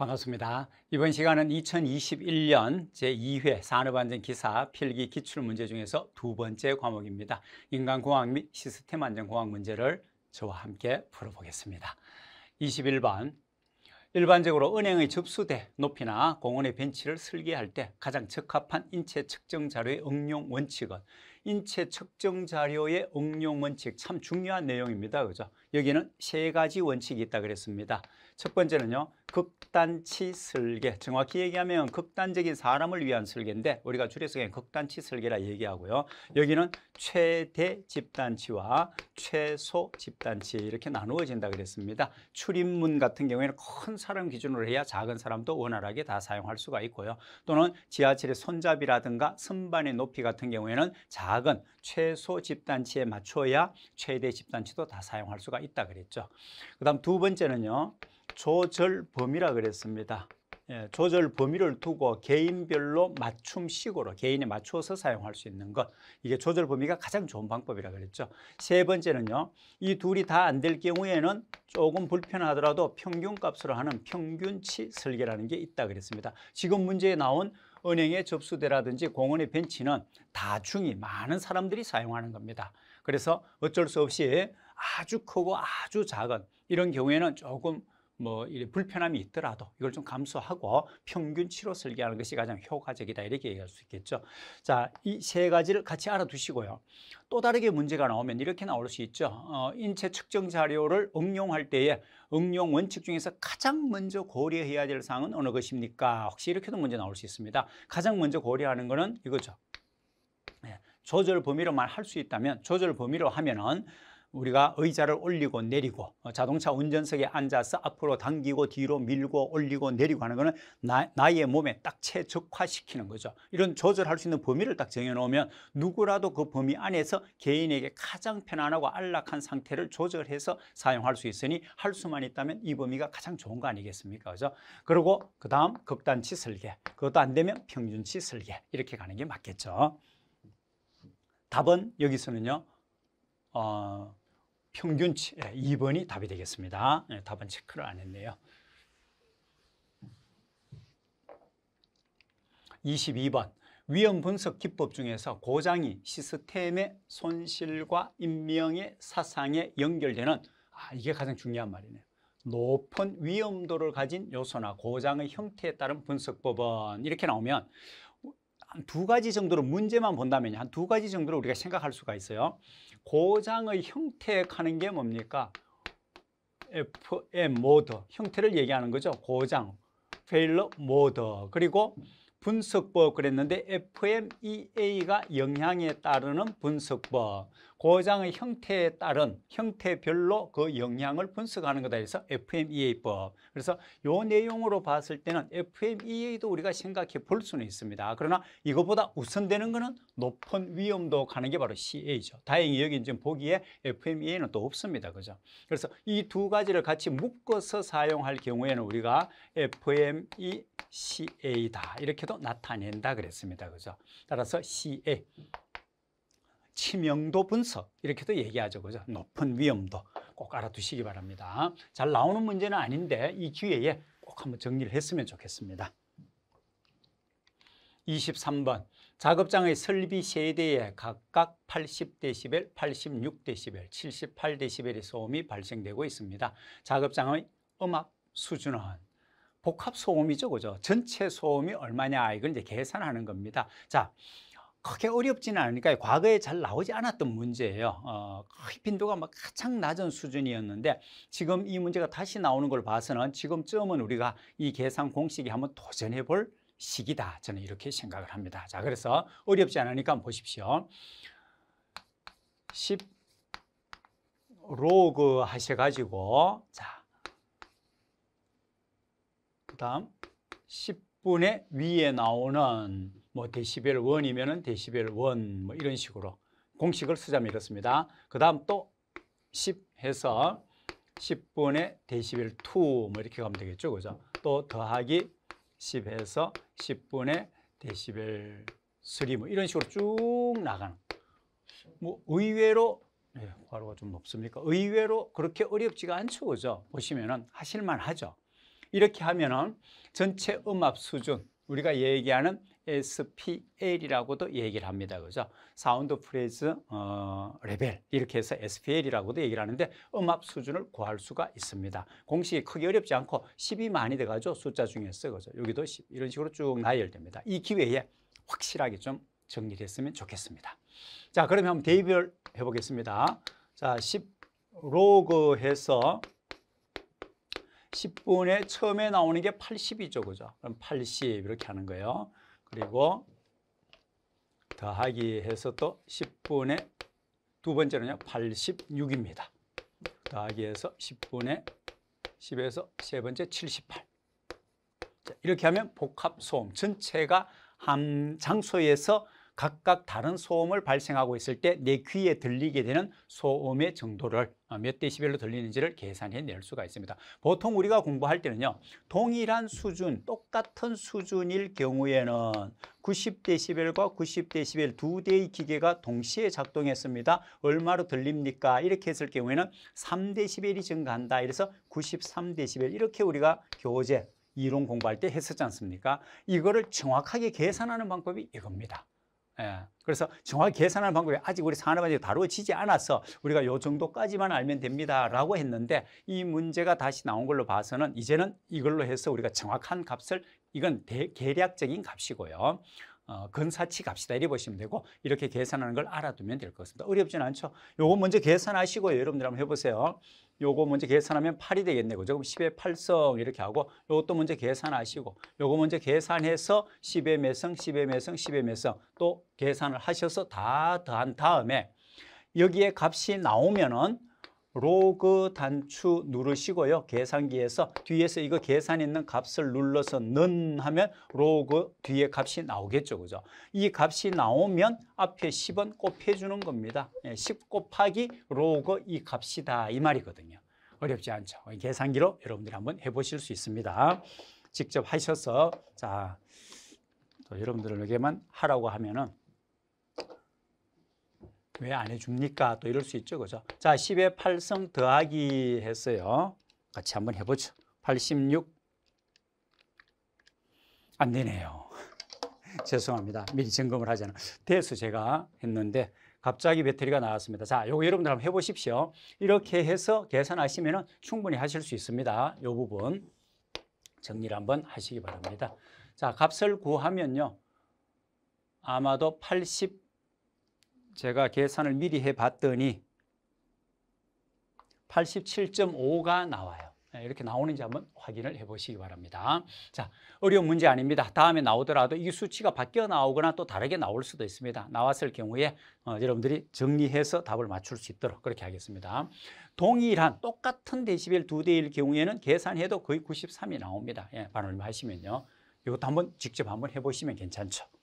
반갑습니다. 이번 시간은 2021년 제2회 산업안전기사 필기 기출문제 중에서 두 번째 과목입니다. 인간공학 및 시스템안전공학 문제를 저와 함께 풀어보겠습니다. 21번 일반적으로 은행의 접수대 높이나 공원의 벤치를 설계할 때 가장 적합한 인체 측정 자료의 응용 원칙은 인체 측정 자료의 응용 원칙 참 중요한 내용입니다. 그죠? 여기는 세 가지 원칙이 있다 그랬습니다. 첫 번째는요. 극단치 설계. 정확히 얘기하면 극단적인 사람을 위한 설계인데 우리가 줄여서 그냥 극단치 설계라 얘기하고요. 여기는 최대 집단치와 최소 집단치 이렇게 나누어진다 그랬습니다. 출입문 같은 경우에는 큰 사람 기준으로 해야 작은 사람도 원활하게 다 사용할 수가 있고요. 또는 지하철의 손잡이라든가 선반의 높이 같은 경우에는 작은 최소 집단치에 맞춰야 최대 집단치도 다 사용할 수가 있다 그랬죠. 그다음 두 번째는요. 조절 범위라 그랬습니다. 예, 조절 범위를 두고 개인별로 맞춤식으로 개인에 맞춰서 사용할 수 있는 것 이게 조절 범위가 가장 좋은 방법이라 그랬죠 세 번째는요 이 둘이 다 안 될 경우에는 조금 불편하더라도 평균값으로 하는 평균치 설계라는 게 있다 그랬습니다 지금 문제에 나온 은행의 접수대라든지 공원의 벤치는 다중이 많은 사람들이 사용하는 겁니다 그래서 어쩔 수 없이 아주 크고 아주 작은 이런 경우에는 조금 뭐 불편함이 있더라도 이걸 좀 감수하고 평균치로 설계하는 것이 가장 효과적이다 이렇게 얘기할 수 있겠죠 자 이 세 가지를 같이 알아두시고요 또 다르게 문제가 나오면 이렇게 나올 수 있죠 어, 인체 측정 자료를 응용할 때에 응용 원칙 중에서 가장 먼저 고려해야 될 사항은 어느 것입니까 혹시 이렇게도 문제 나올 수 있습니다 가장 먼저 고려하는 것은 이거죠 네, 조절 범위로만 할 수 있다면 조절 범위로 하면은 우리가 의자를 올리고 내리고 어, 자동차 운전석에 앉아서 앞으로 당기고 뒤로 밀고 올리고 내리고 하는 것은 나, 의 몸에 딱 최적화시키는 거죠 이런 조절할 수 있는 범위를 딱 정해놓으면 누구라도 그 범위 안에서 개인에게 가장 편안하고 안락한 상태를 조절해서 사용할 수 있으니 할 수만 있다면 이 범위가 가장 좋은 거 아니겠습니까 그죠? 그리고 그 다음 극단치 설계 그것도 안 되면 평균치 설계 이렇게 가는 게 맞겠죠 답은 여기서는요 어, 평균치 네, 예, 2번이 답이 되겠습니다. 네, 답은 체크를 안 했네요. 22번 위험 분석 기법 중에서 고장이 시스템의 손실과 인명의 사상에 연결되는 아, 이게 가장 중요한 말이네요. 높은 위험도를 가진 요소나 고장의 형태에 따른 분석법은 이렇게 나오면 한두 가지 정도로 문제만 본다면 한 두 가지 정도로 우리가 생각할 수가 있어요. 고장의 형태하는 게 뭡니까? FM 모드 형태를 얘기하는 거죠. 고장, 페일러 모드 그리고 분석법 그랬는데 FMEA가 영향에 따르는 분석법 고장의 형태에 따른 형태별로 그 영향을 분석하는 거다 해서 FMEA법 그래서 요 내용으로 봤을 때는 FMEA도 우리가 생각해 볼 수는 있습니다 그러나 이것보다 우선되는 거는 높은 위험도 가는 게 바로 CA죠 다행히 여기 지금 보기에 FMEA는 또 없습니다 그죠 그래서 이 두 가지를 같이 묶어서 사용할 경우에는 우리가 FMECA다 이렇게도 나타낸다 그랬습니다 그죠 따라서 CA 치명도 분석 이렇게도 얘기하죠 그죠 높은 위험도 꼭 알아두시기 바랍니다 잘 나오는 문제는 아닌데 이 기회에 꼭 한번 정리를 했으면 좋겠습니다 23번 작업장의 설비 세대에 각각 8 0데시벨8 6데시벨7 8데시벨의 소음이 발생되고 있습니다 작업장의 음악 수준은 복합 소음이죠 그죠 전체 소음이 얼마냐 이걸 이제 계산하는 겁니다 자 크게 어렵지는 않으니까 과거에 잘 나오지 않았던 문제예요. 어, 빈도가 막 가장 낮은 수준이었는데 지금 이 문제가 다시 나오는 걸 봐서는 지금쯤은 우리가 이 계산 공식에 한번 도전해 볼 시기다. 저는 이렇게 생각을 합니다. 자, 그래서 어렵지 않으니까 보십시오. 10 로그 하셔가지고 자, 그 다음 10분의 위에 나오는 뭐 데시벨 원이면은 데시벨 원 뭐 이런 식으로 공식을 쓰자면 이렇습니다. 그 다음 또 10 해서 10분의 데시벨 2뭐 이렇게 가면 되겠죠. 그죠? 또 더하기 10 해서 10분의 데시벨 3 뭐 이런 식으로 쭉 나가는 뭐 의외로 예, 과로가 좀 높습니까? 의외로 그렇게 어렵지가 않죠. 그죠? 보시면은 하실만 하죠. 이렇게 하면은 전체 음압 수준 우리가 얘기하는 SPL이라고도 얘기를 합니다. 그죠? 사운드 프레즈 이 어, 레벨 이렇게 해서 SPL이라고도 얘기를 하는데 음압 수준을 구할 수가 있습니다. 공식이 크게 어렵지 않고 10이 많이 돼가지고 숫자 중에서 그죠? 여기도 10 이런 식으로 쭉 나열됩니다. 이 기회에 확실하게 좀 정리를 했으면 좋겠습니다. 자, 그러면 한번 대입을 해보겠습니다. 자, 10 로그 해서 1 0분에 처음에 나오는 게 80이죠. 그죠? 그럼 80 이렇게 하는 거예요. 그리고 더하기 해서 또 10분의 두 번째는요. 86입니다. 더하기 해서 10분의 10에서 세 번째 78. 자, 이렇게 하면 복합소음 전체가 한 장소에서 각각 다른 소음을 발생하고 있을 때 내 귀에 들리게 되는 소음의 정도를 어, 몇 데시벨로 들리는지를 계산해 낼 수가 있습니다. 보통 우리가 공부할 때는요. 동일한 수준, 똑같은 수준일 경우에는 90데시벨과 90데시벨 두 대의 기계가 동시에 작동했습니다. 얼마로 들립니까? 이렇게 했을 경우에는 3데시벨이 증가한다. 이래서 93데시벨 이렇게 우리가 교재 이론 공부할 때 했었지 않습니까? 이거를 정확하게 계산하는 방법이 이겁니다. 예. 그래서 정확히 계산하는 방법이 아직 우리 산업에 다루어지지 않아서 우리가 요 정도까지만 알면 됩니다라고 했는데 이 문제가 다시 나온 걸로 봐서는 이제는 이걸로 해서 우리가 정확한 값을 이건 대, 계략적인 값이고요. 어, 근사치 값이다 이렇게 보시면 되고 이렇게 계산하는 걸 알아두면 될 것 같습니다. 어렵진 않죠. 요거 먼저 계산하시고 여러분들 한번 해보세요. 요거 먼저 계산하면 8이 되겠네. 그죠? 그럼 10의 8성 이렇게 하고 요것도 먼저 계산하시고 요거 먼저 계산해서 10의 매성, 10의 매성, 10의 매성 또 계산을 하셔서 다 더한 다음에 여기에 값이 나오면은 로그 단추 누르시고요. 계산기에서 뒤에서 이거 계산 있는 값을 눌러서 는 하면 로그 뒤에 값이 나오겠죠. 그죠? 이 값이 나오면 앞에 1 0원 곱해 주는 겁니다. 10 예, 곱하기 로그 이 값이다. 이 말이거든요. 어렵지 않죠. 계산기로 여러분들이 한번 해 보실 수 있습니다. 직접 하셔서 자, 여러분들에게만 하라고 하면은 왜안 해줍니까? 또 이럴 수 있죠. 그죠? 자, 10의 8성 더하기 했어요. 같이 한번 해보죠. 86. 안 되네요. 죄송합니다. 미리 점검을 하지 않아. 대수 제가 했는데 갑자기 배터리가 나왔습니다. 자, 요거 여러분들 한번 해보십시오. 이렇게 해서 계산하시면 충분히 하실 수 있습니다. 요 부분 정리를 한번 하시기 바랍니다. 자, 값을 구하면요. 아마도 80 제가 계산을 미리 해봤더니 87.5가 나와요. 네, 이렇게 나오는지 한번 확인을 해보시기 바랍니다. 자, 어려운 문제 아닙니다. 다음에 나오더라도 이 수치가 바뀌어 나오거나 또 다르게 나올 수도 있습니다. 나왔을 경우에 어, 여러분들이 정리해서 답을 맞출 수 있도록 그렇게 하겠습니다. 동일한 똑같은 데시벨 두 대일 경우에는 계산해도 거의 93이 나옵니다. 예, 반올림 하시면요. 이것도 한번 직접 한번 해보시면 괜찮죠.